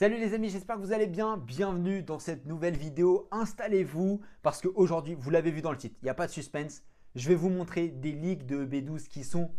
Salut les amis, j'espère que vous allez bien. Bienvenue dans cette nouvelle vidéo. Installez-vous parce qu'aujourd'hui, vous l'avez vu dans le titre, il n'y a pas de suspense. Je vais vous montrer des ligues de b 12 qui sont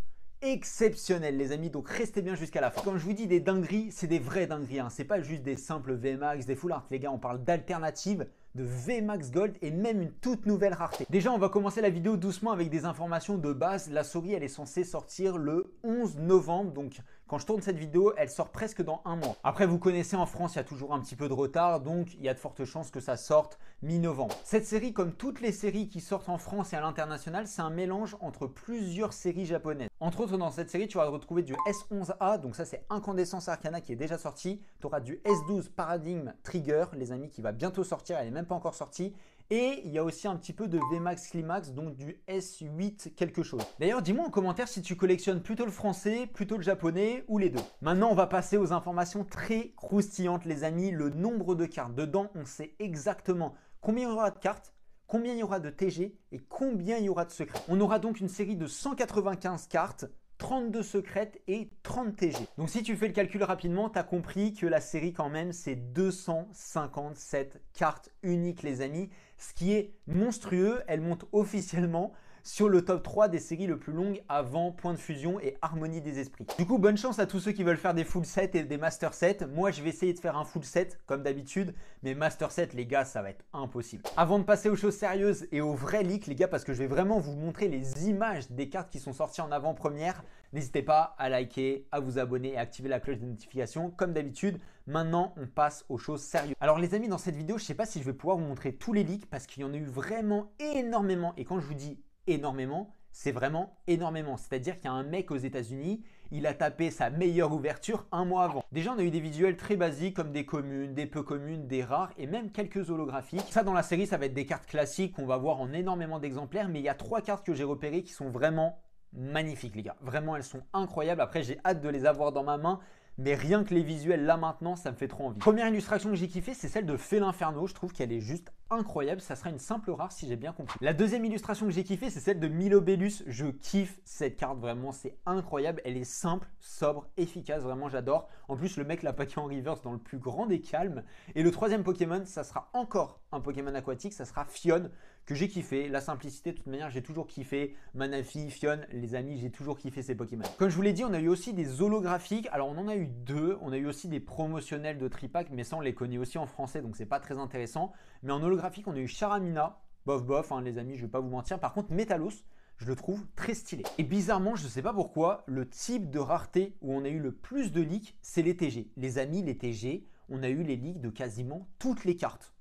exceptionnelles les amis, donc restez bien jusqu'à la fin. Quand je vous dis des dingueries, c'est des vrais dingueries, ce hein. c'est pas juste des simples VMAX, des full art les gars, on parle d'alternatives, de VMAX Gold et même une toute nouvelle rareté. Déjà on va commencer la vidéo doucement avec des informations de base, la souris elle est censée sortir le 11 novembre, donc quand je tourne cette vidéo, elle sort presque dans un mois. Après, vous connaissez, en France, il y a toujours un petit peu de retard, donc il y a de fortes chances que ça sorte mi-novembre. Cette série, comme toutes les séries qui sortent en France et à l'international, c'est un mélange entre plusieurs séries japonaises. Entre autres, dans cette série, tu vas retrouver du S11A, donc ça c'est Incandescence Arcana qui est déjà sorti. Tu auras du S12 Paradigm Trigger, les amis, qui va bientôt sortir, elle n'est même pas encore sortie. Et il y a aussi un petit peu de Vmax Climax, donc du S8 quelque chose. D'ailleurs, dis-moi en commentaire si tu collectionnes plutôt le français, plutôt le japonais ou les deux. Maintenant, on va passer aux informations très croustillantes, les amis. Le nombre de cartes. Dedans, on sait exactement combien il y aura de cartes, combien il y aura de TG et combien il y aura de secrets. On aura donc une série de 195 cartes 32 secrètes et 30 TG. Donc si tu fais le calcul rapidement, tu as compris que la série quand même, c'est 257 cartes uniques les amis, ce qui est monstrueux. Elle monte officiellement sur le top 3 des séries le plus longues avant Point de Fusion et Harmonie des Esprits. Du coup, bonne chance à tous ceux qui veulent faire des full sets et des master sets. Moi, je vais essayer de faire un full set comme d'habitude, mais master set, les gars, ça va être impossible. Avant de passer aux choses sérieuses et aux vrais leaks, les gars, parce que je vais vraiment vous montrer les images des cartes qui sont sorties en avant-première, n'hésitez pas à liker, à vous abonner et à activer la cloche de notification, comme d'habitude. Maintenant, on passe aux choses sérieuses. Alors les amis, dans cette vidéo, je ne sais pas si je vais pouvoir vous montrer tous les leaks parce qu'il y en a eu vraiment énormément. Et quand je vous dis énormément, c'est vraiment énormément. C'est-à-dire qu'il y a un mec aux États-Unis, il a tapé sa meilleure ouverture un mois avant. Déjà, on a eu des visuels très basiques comme des communes, des peu communes, des rares et même quelques holographiques. Ça, dans la série, ça va être des cartes classiques qu'on va voir en énormément d'exemplaires, mais il y a trois cartes que j'ai repérées qui sont vraiment magnifiques, les gars. Vraiment, elles sont incroyables. Après, j'ai hâte de les avoir dans ma main mais rien que les visuels là maintenant, ça me fait trop envie. Première illustration que j'ai kiffée, c'est celle de Félin Inferno. Je trouve qu'elle est juste incroyable. Ça sera une simple rare si j'ai bien compris. La deuxième illustration que j'ai kiffée, c'est celle de Milobellus. Je kiffe cette carte vraiment, c'est incroyable. Elle est simple, sobre, efficace, vraiment j'adore. En plus, le mec l'a paqué en reverse dans le plus grand des calmes. Et le troisième Pokémon, ça sera encore un Pokémon aquatique, ça sera Fion que j'ai kiffé. La simplicité, de toute manière, j'ai toujours kiffé. Manafi, Fion, les amis, j'ai toujours kiffé ces Pokémon. Comme je vous l'ai dit, on a eu aussi des holographiques. Alors on en a eu deux. On a eu aussi des promotionnels de tripack, mais ça, on les connaît aussi en français, donc c'est pas très intéressant. Mais en holographique, on a eu Charamina. Bof, bof, hein, les amis, je vais pas vous mentir. Par contre, Metalos, je le trouve très stylé. Et bizarrement, je ne sais pas pourquoi, le type de rareté où on a eu le plus de leaks, c'est les TG. Les amis, les TG, on a eu les leaks de quasiment toutes les cartes.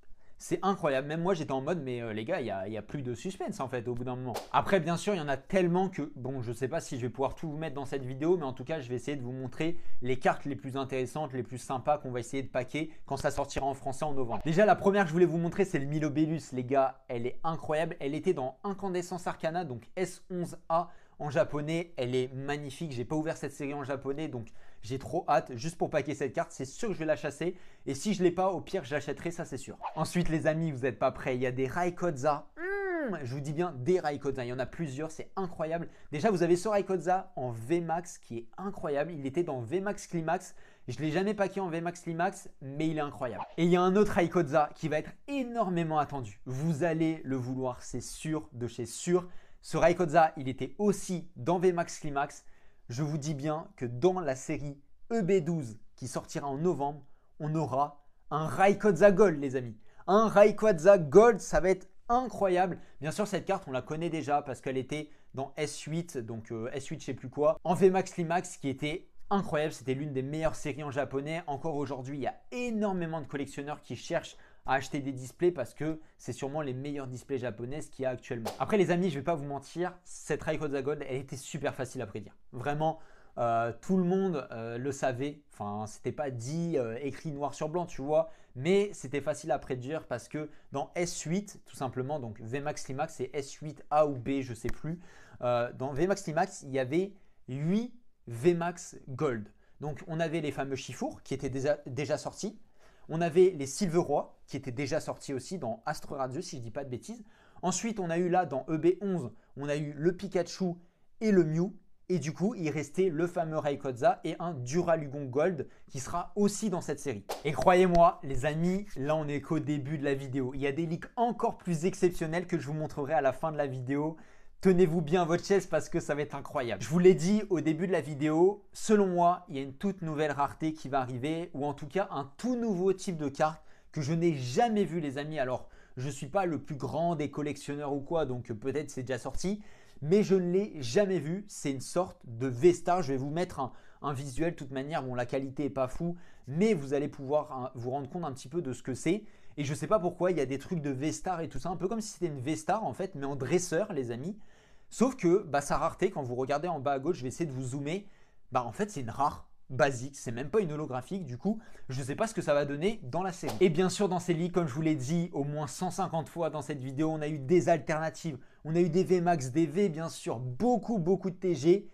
C'est incroyable. Même moi, j'étais en mode, mais euh, les gars, il n'y a, y a, plus de suspense en fait au bout d'un moment. Après, bien sûr, il y en a tellement que, bon, je sais pas si je vais pouvoir tout vous mettre dans cette vidéo, mais en tout cas, je vais essayer de vous montrer les cartes les plus intéressantes, les plus sympas qu'on va essayer de paquer quand ça sortira en français en novembre. Déjà, la première que je voulais vous montrer, c'est le Milobellus, les gars. Elle est incroyable. Elle était dans Incandescence Arcana, donc S11A en japonais. Elle est magnifique. J'ai pas ouvert cette série en japonais, donc j'ai trop hâte juste pour paquer cette carte, c'est sûr que je vais la chasser. Et si je ne l'ai pas, au pire, je l'achèterai, ça c'est sûr. Ensuite, les amis, vous n'êtes pas prêts, il y a des Raikotza. Hum, je vous dis bien des Raikotza, il y en a plusieurs, c'est incroyable. Déjà, vous avez ce Raikotza en VMAX qui est incroyable. Il était dans VMAX Climax. Je l'ai jamais paqué en VMAX Climax, mais il est incroyable. Et il y a un autre Raikotza qui va être énormément attendu. Vous allez le vouloir, c'est sûr, de chez sûr. Ce Raikotza, il était aussi dans VMAX Climax je vous dis bien que dans la série EB12 qui sortira en novembre, on aura un Raikotza Gold, les amis. Un Raikotza Gold, ça va être incroyable. Bien sûr, cette carte, on la connaît déjà parce qu'elle était dans S8, donc euh, S8 je sais plus quoi, en VMAX Limax qui était incroyable, c'était l'une des meilleures séries en japonais. Encore aujourd'hui, il y a énormément de collectionneurs qui cherchent acheter des displays parce que c'est sûrement les meilleurs displays japonais qu'il y a actuellement. Après les amis, je vais pas vous mentir, cette Raikou Zagon, elle était super facile à prédire. Vraiment, euh, tout le monde euh, le savait. Enfin, c'était pas dit euh, écrit noir sur blanc, tu vois. Mais c'était facile à prédire parce que dans S8, tout simplement, donc Vmax Limax et S8A ou B, je sais plus. dans Vmax Limax, il y avait 8 Vmax Gold. Donc on avait les fameux chiffres qui étaient déjà sortis. On avait les Silverois qui étaient déjà sortis aussi dans Astro Radio, si je ne dis pas de bêtises. Ensuite, on a eu là, dans EB11, on a eu le Pikachu et le Mew. Et du coup, il restait le fameux Raikouza et un Duralugon Gold qui sera aussi dans cette série. Et croyez-moi, les amis, là on est qu'au début de la vidéo. Il y a des leaks encore plus exceptionnels que je vous montrerai à la fin de la vidéo. Tenez-vous bien votre chaise parce que ça va être incroyable. Je vous l'ai dit au début de la vidéo, selon moi, il y a une toute nouvelle rareté qui va arriver ou en tout cas un tout nouveau type de carte que je n'ai jamais vu les amis. Alors, je ne suis pas le plus grand des collectionneurs ou quoi, donc peut-être c'est déjà sorti, mais je ne l'ai jamais vu. C'est une sorte de Vesta. Je vais vous mettre un, visuel de toute manière. Bon, la qualité n'est pas fou, mais vous allez pouvoir hein, vous rendre compte un petit peu de ce que c'est. Et je ne sais pas pourquoi, il y a des trucs de Vestar et tout ça, un peu comme si c'était une Vestar en fait, mais en dresseur les amis. Sauf que bah, sa rareté, quand vous regardez en bas à gauche, je vais essayer de vous zoomer, bah, en fait c'est une rare basique, c'est même pas une holographique, du coup je ne sais pas ce que ça va donner dans la série. Et bien sûr dans ces lits, comme je vous l'ai dit au moins 150 fois dans cette vidéo, on a eu des alternatives, on a eu des VMAX, des V bien sûr, beaucoup beaucoup de TG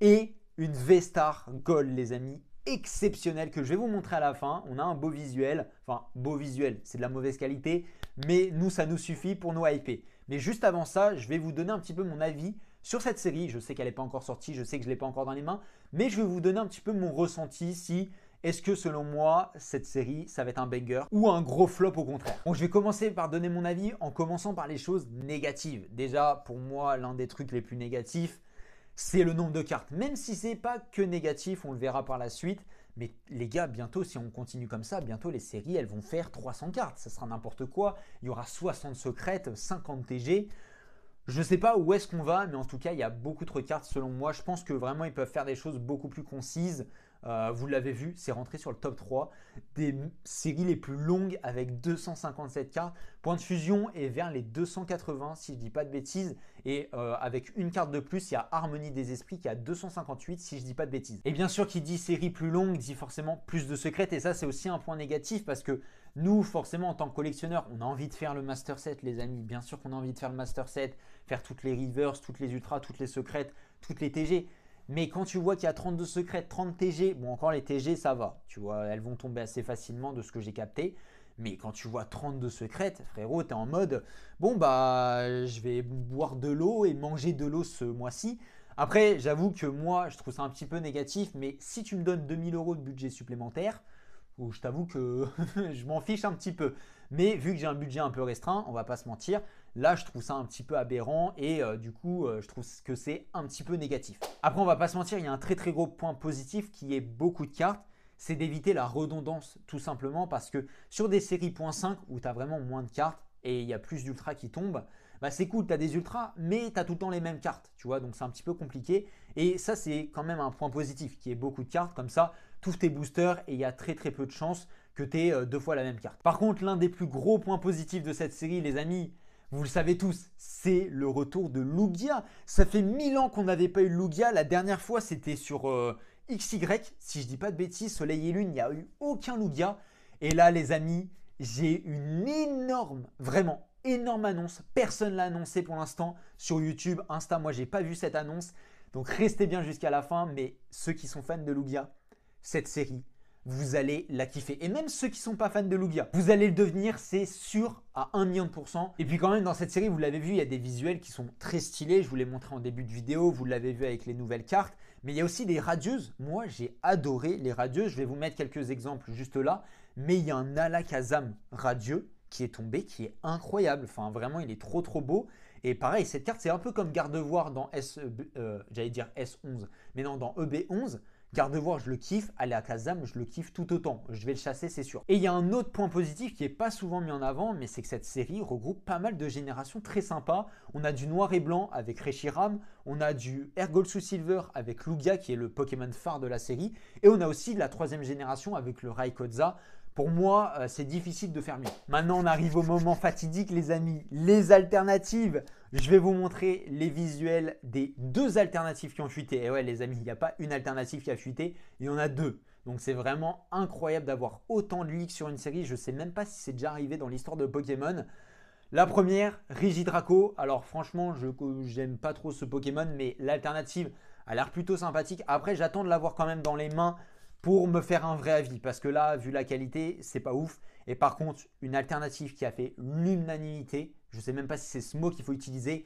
et une V-Star Gold les amis, exceptionnelle que je vais vous montrer à la fin. On a un beau visuel, enfin beau visuel, c'est de la mauvaise qualité, mais nous ça nous suffit pour nous hyper. Mais juste avant ça, je vais vous donner un petit peu mon avis sur cette série. Je sais qu'elle n'est pas encore sortie, je sais que je ne l'ai pas encore dans les mains, mais je vais vous donner un petit peu mon ressenti si est-ce que selon moi, cette série, ça va être un banger ou un gros flop au contraire je vais commencer par donner mon avis en commençant par les choses négatives. Déjà, pour moi, l'un des trucs les plus négatifs, c'est le nombre de cartes. Même si ce c'est pas que négatif, on le verra par la suite. Mais les gars, bientôt, si on continue comme ça, bientôt les séries, elles vont faire 300 cartes. Ça sera n'importe quoi. Il y aura 60 secrètes, 50 TG. Je ne sais pas où est-ce qu'on va, mais en tout cas, il y a beaucoup trop de cartes selon moi. Je pense que vraiment, ils peuvent faire des choses beaucoup plus concises. Euh, vous l'avez vu, c'est rentré sur le top 3 des séries les plus longues avec 257 cartes. Point de fusion est vers les 280 si je dis pas de bêtises. Et euh, avec une carte de plus, il y a Harmonie des Esprits qui a 258 si je dis pas de bêtises. Et bien sûr, qui dit série plus longue dit forcément plus de secrètes. Et ça, c'est aussi un point négatif parce que nous, forcément, en tant que collectionneurs, on a envie de faire le Master Set, les amis. Bien sûr qu'on a envie de faire le Master Set, faire toutes les rivers toutes les Ultras, toutes les secrètes, toutes les TG. Mais quand tu vois qu'il y a 32 secrets, 30 TG, bon encore les TG ça va, tu vois, elles vont tomber assez facilement de ce que j'ai capté. Mais quand tu vois 32 secrètes, frérot, es en mode, bon bah je vais boire de l'eau et manger de l'eau ce mois-ci. Après, j'avoue que moi, je trouve ça un petit peu négatif, mais si tu me donnes 2000 euros de budget supplémentaire, je t'avoue que je m'en fiche un petit peu. Mais vu que j'ai un budget un peu restreint, on va pas se mentir, Là, je trouve ça un petit peu aberrant et euh, du coup, euh, je trouve que c'est un petit peu négatif. Après, on va pas se mentir, il y a un très très gros point positif qui est beaucoup de cartes, c'est d'éviter la redondance tout simplement parce que sur des séries .5 où tu as vraiment moins de cartes et il y a plus d'ultra qui tombent, bah c'est cool, tu as des ultras, mais tu as tout le temps les mêmes cartes, tu vois, donc c'est un petit peu compliqué. Et ça, c'est quand même un point positif, qui est beaucoup de cartes, comme ça, tous tes boosters, et il y a très très peu de chances que tu aies euh, deux fois la même carte. Par contre, l'un des plus gros points positifs de cette série, les amis, vous le savez tous, c'est le retour de Lugia. Ça fait mille ans qu'on n'avait pas eu Lugia. La dernière fois, c'était sur euh, XY, si je dis pas de bêtises, Soleil et Lune, il n'y a eu aucun Lugia. Et là, les amis, j'ai une énorme, vraiment énorme annonce. Personne l'a annoncé pour l'instant sur YouTube, Insta. Moi, j'ai pas vu cette annonce. Donc restez bien jusqu'à la fin. Mais ceux qui sont fans de Lugia, cette série, vous allez la kiffer. Et même ceux qui ne sont pas fans de Lugia, vous allez le devenir, c'est sûr à 1 million de pourcents. Et puis quand même dans cette série, vous l'avez vu, il y a des visuels qui sont très stylés. Je vous l'ai montré en début de vidéo, vous l'avez vu avec les nouvelles cartes. Mais il y a aussi des radieuses. Moi, j'ai adoré les radieuses. Je vais vous mettre quelques exemples juste là. Mais il y a un Alakazam radieux qui est tombé, qui est incroyable. Enfin, vraiment, il est trop trop beau. Et pareil, cette carte, c'est un peu comme Gardevoir dans S, euh, j'allais dire S11, mais non, dans EB11. Gardevoir, je le kiffe. Aller à Kazam, je le kiffe tout autant. Je vais le chasser, c'est sûr. Et il y a un autre point positif qui n'est pas souvent mis en avant, mais c'est que cette série regroupe pas mal de générations très sympas. On a du noir et blanc avec Reshiram, on a du Ergol sous Silver avec Lugia qui est le Pokémon phare de la série, et on a aussi de la troisième génération avec le Raikouza, pour moi, euh, c'est difficile de faire mieux. Maintenant, on arrive au moment fatidique, les amis. Les alternatives. Je vais vous montrer les visuels des deux alternatives qui ont fuité. Et ouais, les amis, il n'y a pas une alternative qui a fuité, il y en a deux. Donc c'est vraiment incroyable d'avoir autant de leaks sur une série. Je ne sais même pas si c'est déjà arrivé dans l'histoire de Pokémon. La première, Rigidraco. Alors franchement, je n'aime pas trop ce Pokémon, mais l'alternative a l'air plutôt sympathique. Après, j'attends de l'avoir quand même dans les mains pour me faire un vrai avis. Parce que là, vu la qualité, c'est pas ouf. Et par contre, une alternative qui a fait l'unanimité, je sais même pas si c'est ce mot qu'il faut utiliser,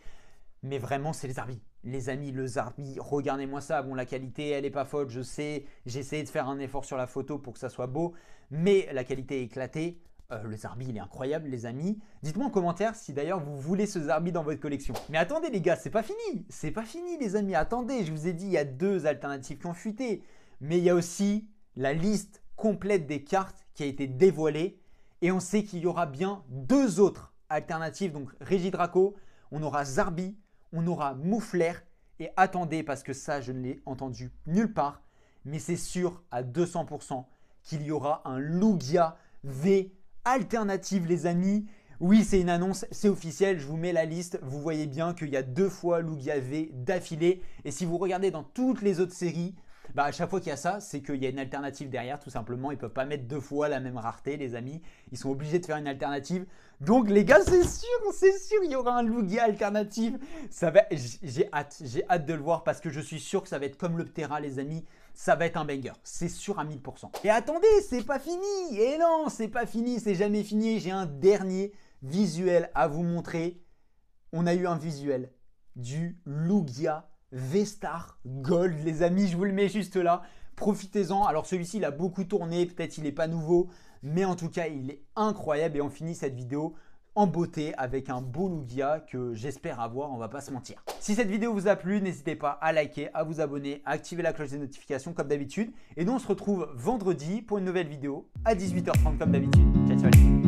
mais vraiment, c'est les Zarbi. Les amis, le Zarbi, regardez-moi ça. Bon, la qualité, elle est pas folle, je sais. J'ai essayé de faire un effort sur la photo pour que ça soit beau, mais la qualité est éclatée. Euh, le Zarbi, il est incroyable, les amis. Dites-moi en commentaire si d'ailleurs vous voulez ce Zarbi dans votre collection. Mais attendez, les gars, c'est pas fini. C'est pas fini, les amis. Attendez, je vous ai dit, il y a deux alternatives qui ont fuité mais il y a aussi la liste complète des cartes qui a été dévoilée et on sait qu'il y aura bien deux autres alternatives, donc Draco, on aura Zarbi, on aura Moufler et attendez parce que ça je ne l'ai entendu nulle part, mais c'est sûr à 200% qu'il y aura un Lugia V alternative les amis. Oui, c'est une annonce, c'est officiel, je vous mets la liste. Vous voyez bien qu'il y a deux fois Lugia V d'affilée. Et si vous regardez dans toutes les autres séries, bah, à chaque fois qu'il y a ça, c'est qu'il y a une alternative derrière, tout simplement. Ils peuvent pas mettre deux fois la même rareté, les amis. Ils sont obligés de faire une alternative. Donc, les gars, c'est sûr, c'est sûr, il y aura un Lugia alternative. Ça va, j'ai hâte, j'ai hâte de le voir parce que je suis sûr que ça va être comme le Ptera, les amis. Ça va être un banger, c'est sûr à 1000%. Et attendez, c'est pas fini Et non, c'est pas fini, c'est jamais fini. J'ai un dernier visuel à vous montrer. On a eu un visuel du Lugia Vestar Gold, les amis, je vous le mets juste là. Profitez-en. Alors celui-ci, il a beaucoup tourné, peut-être il n'est pas nouveau, mais en tout cas, il est incroyable et on finit cette vidéo en beauté avec un beau Lugia que j'espère avoir, on va pas se mentir. Si cette vidéo vous a plu, n'hésitez pas à liker, à vous abonner, à activer la cloche des notifications comme d'habitude. Et nous, on se retrouve vendredi pour une nouvelle vidéo à 18h30 comme d'habitude. Ciao, ciao.